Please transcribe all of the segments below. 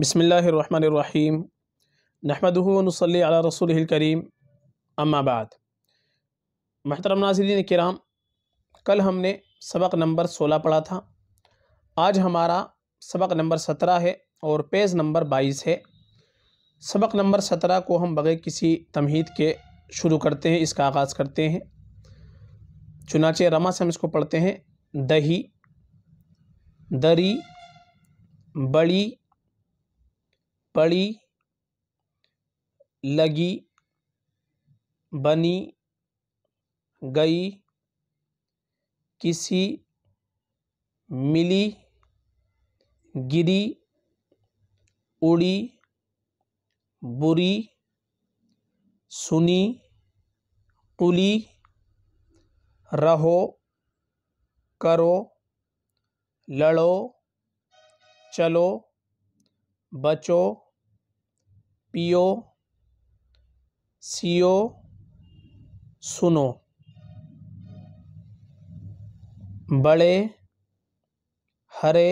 बसमीम नहमदनसली रसूल करीम अम्माबाद महतरम नाजरीन कराम कल हमने सबक नंबर सोलह पढ़ा था आज हमारा सबक नंबर सत्रह है और पेज नंबर बाईस है सबक नंबर सत्रह को हम बग़ैर किसी तमहीद के शुरू करते हैं इसका आगाज़ करते हैं चुनाचे रमा से हम इसको पढ़ते हैं दही दरी बड़ी पड़ी लगी बनी गई किसी मिली गिरी उड़ी बुरी सुनी कुली रहो करो लड़ो चलो बचो पियो ओ सुनो बड़े हरे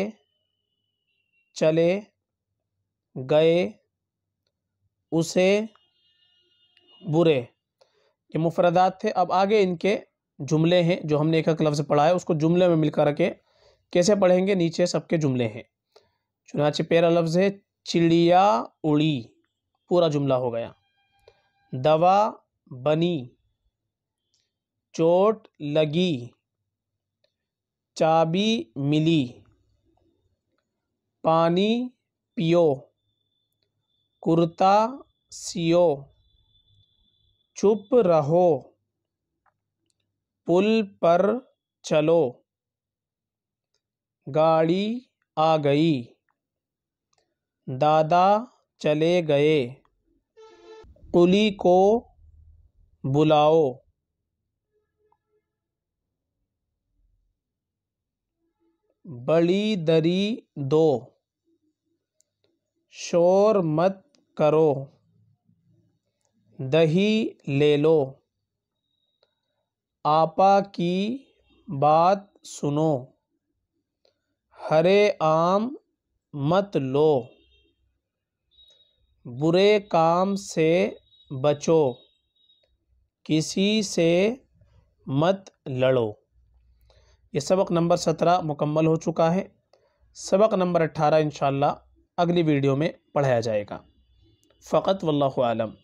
चले गए उसे बुरे ये मुफरदात थे अब आगे इनके जुमले हैं जो हमने एक एक लफ्ज़ पढ़ा है उसको जुमले में मिलकर के कैसे पढ़ेंगे नीचे सबके जुमले हैं चुनाचे पैरा लफ्ज़ है चिड़िया उड़ी पूरा जुमला हो गया दवा बनी चोट लगी चाबी मिली पानी पियो कुर्ता सियो चुप रहो पुल पर चलो गाड़ी आ गई दादा चले गए कुली को बुलाओ बड़ी दरी दो शोर मत करो दही ले लो आपा की बात सुनो हरे आम मत लो बुरे काम से बचो किसी से मत लड़ो ये सबक नंबर सत्रह मुकम्मल हो चुका है सबक नंबर अट्ठारह इन अगली वीडियो में पढ़ाया जाएगा फ़कत वल्लम